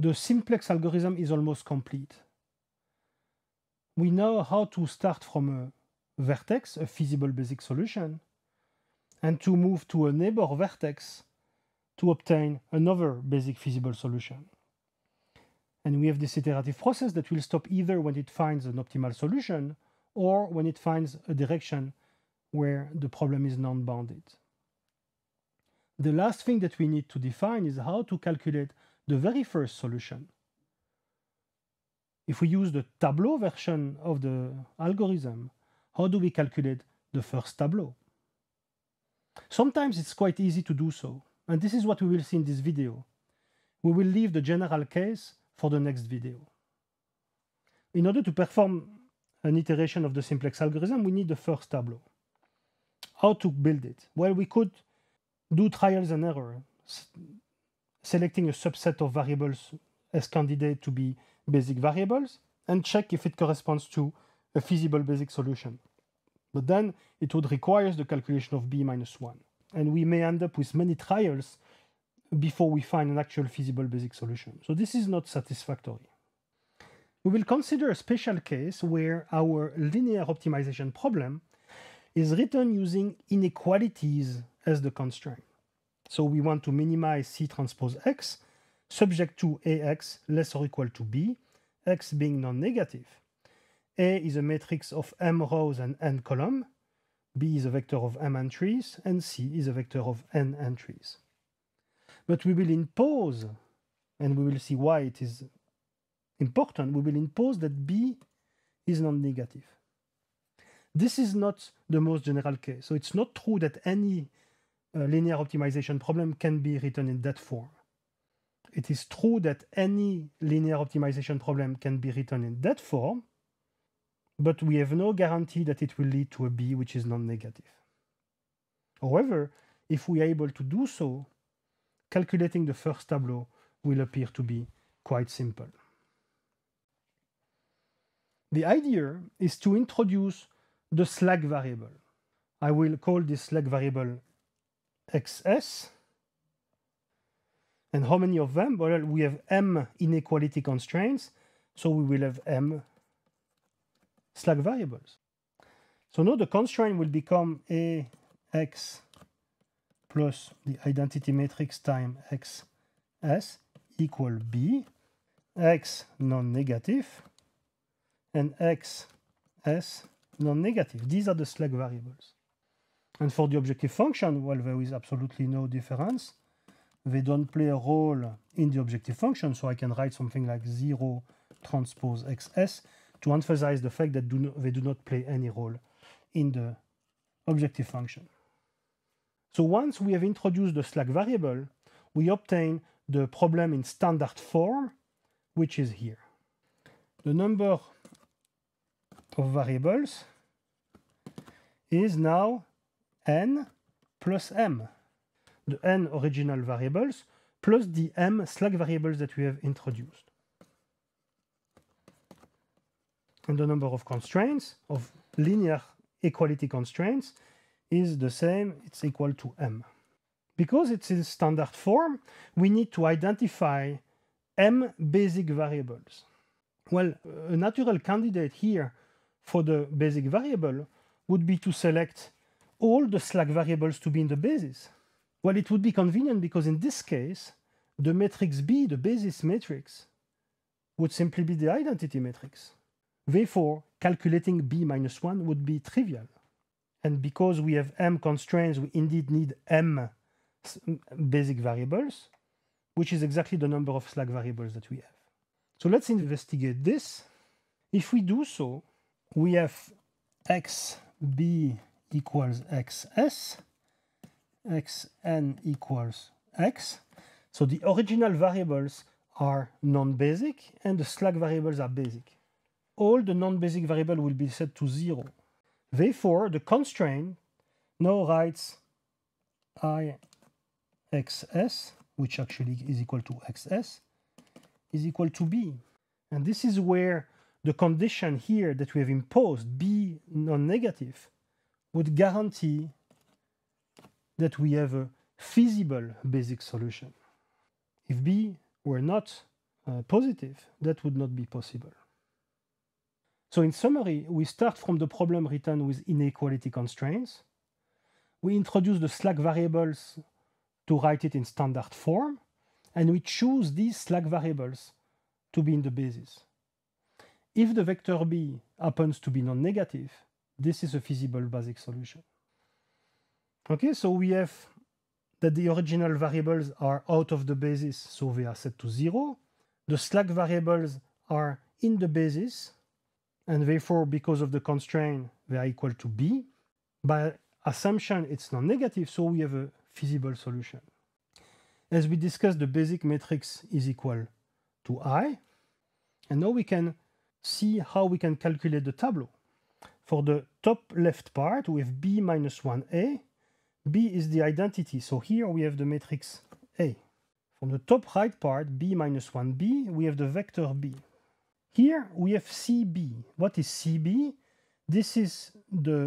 the simplex algorithm is almost complete. We know how to start from a vertex, a feasible basic solution, and to move to a neighbor vertex to obtain another basic feasible solution. And we have this iterative process that will stop either when it finds an optimal solution or when it finds a direction where the problem is non-bounded. The last thing that we need to define is how to calculate the very first solution. If we use the Tableau version of the algorithm, how do we calculate the first Tableau? Sometimes it's quite easy to do so, and this is what we will see in this video. We will leave the general case for the next video. In order to perform an iteration of the simplex algorithm, we need the first Tableau. How to build it? Well, we could do trials and error, selecting a subset of variables as candidate to be basic variables, and check if it corresponds to a feasible basic solution. But then it would require the calculation of b minus 1. And we may end up with many trials before we find an actual feasible basic solution. So this is not satisfactory. We will consider a special case where our linear optimization problem is written using inequalities as the constraint. So we want to minimize C transpose X subject to AX less or equal to B, X being non-negative. A is a matrix of M rows and N column, B is a vector of M entries, and C is a vector of N entries. But we will impose, and we will see why it is important, we will impose that B is non-negative. This is not the most general case. So it's not true that any a linear optimization problem can be written in that form. It is true that any linear optimization problem can be written in that form, but we have no guarantee that it will lead to a B which is non-negative. However, if we are able to do so, calculating the first tableau will appear to be quite simple. The idea is to introduce the slack variable. I will call this slack variable XS. And how many of them? Well, we have M inequality constraints, so we will have M slack variables. So now the constraint will become AX plus the identity matrix time XS equal B, X non-negative, and XS non-negative. These are the slack variables. And for the objective function, well, there is absolutely no difference. They don't play a role in the objective function, so I can write something like 0 transpose xs to emphasize the fact that do no, they do not play any role in the objective function. So once we have introduced the slack variable, we obtain the problem in standard form, which is here. The number of variables is now n plus m, the n original variables plus the m slack variables that we have introduced. And the number of constraints, of linear equality constraints, is the same, it's equal to m. Because it's in standard form, we need to identify m basic variables. Well, a natural candidate here for the basic variable would be to select all the slack variables to be in the basis? Well, it would be convenient because in this case, the matrix B, the basis matrix, would simply be the identity matrix. Therefore, calculating B minus 1 would be trivial. And because we have M constraints, we indeed need M basic variables, which is exactly the number of slack variables that we have. So let's investigate this. If we do so, we have X, B, equals xs, xn equals x. So the original variables are non-basic and the slack variables are basic. All the non-basic variable will be set to zero. Therefore, the constraint now writes i xs, which actually is equal to xs, is equal to b. And this is where the condition here that we have imposed, b non-negative, would guarantee that we have a feasible basic solution. If B were not uh, positive, that would not be possible. So in summary, we start from the problem written with inequality constraints. We introduce the slack variables to write it in standard form, and we choose these slack variables to be in the basis. If the vector b happens to be non-negative, this is a feasible basic solution. Okay, so we have that the original variables are out of the basis, so they are set to zero. The slack variables are in the basis, and therefore, because of the constraint, they are equal to b. By assumption, it's non-negative, so we have a feasible solution. As we discussed, the basic matrix is equal to i, and now we can see how we can calculate the tableau for the top left part with b minus 1a, b is the identity. So here we have the matrix A. From the top right part, b minus 1b, we have the vector b. Here we have CB. What is CB? This is the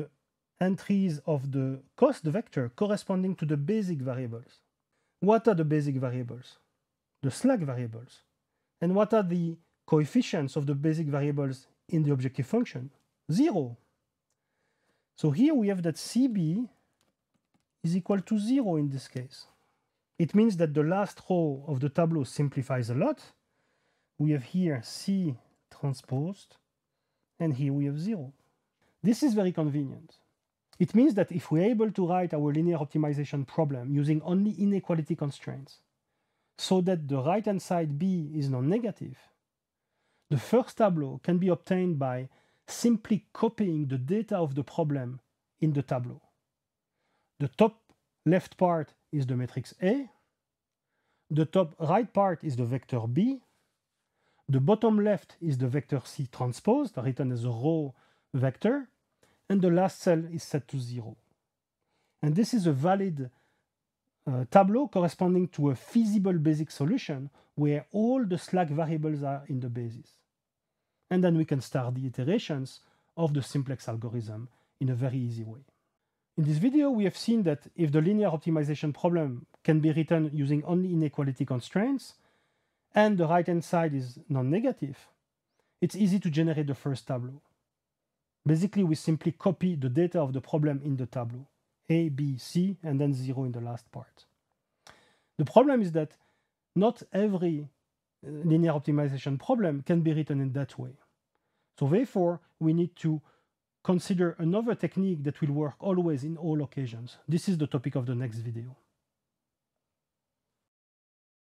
entries of the cost vector corresponding to the basic variables. What are the basic variables? The slack variables. And what are the coefficients of the basic variables in the objective function? Zero. So here we have that CB is equal to zero in this case. It means that the last row of the tableau simplifies a lot. We have here C transposed, and here we have zero. This is very convenient. It means that if we're able to write our linear optimization problem using only inequality constraints, so that the right-hand side B is non-negative, the first tableau can be obtained by simply copying the data of the problem in the Tableau. The top left part is the matrix A, the top right part is the vector B, the bottom left is the vector C transposed, written as a row vector, and the last cell is set to zero. And this is a valid uh, Tableau corresponding to a feasible basic solution where all the slack variables are in the basis and then we can start the iterations of the simplex algorithm in a very easy way. In this video, we have seen that if the linear optimization problem can be written using only inequality constraints, and the right-hand side is non-negative, it's easy to generate the first tableau. Basically, we simply copy the data of the problem in the tableau, A, B, C, and then zero in the last part. The problem is that not every uh, linear optimization problem can be written in that way. So therefore, we need to consider another technique that will work always in all occasions. This is the topic of the next video.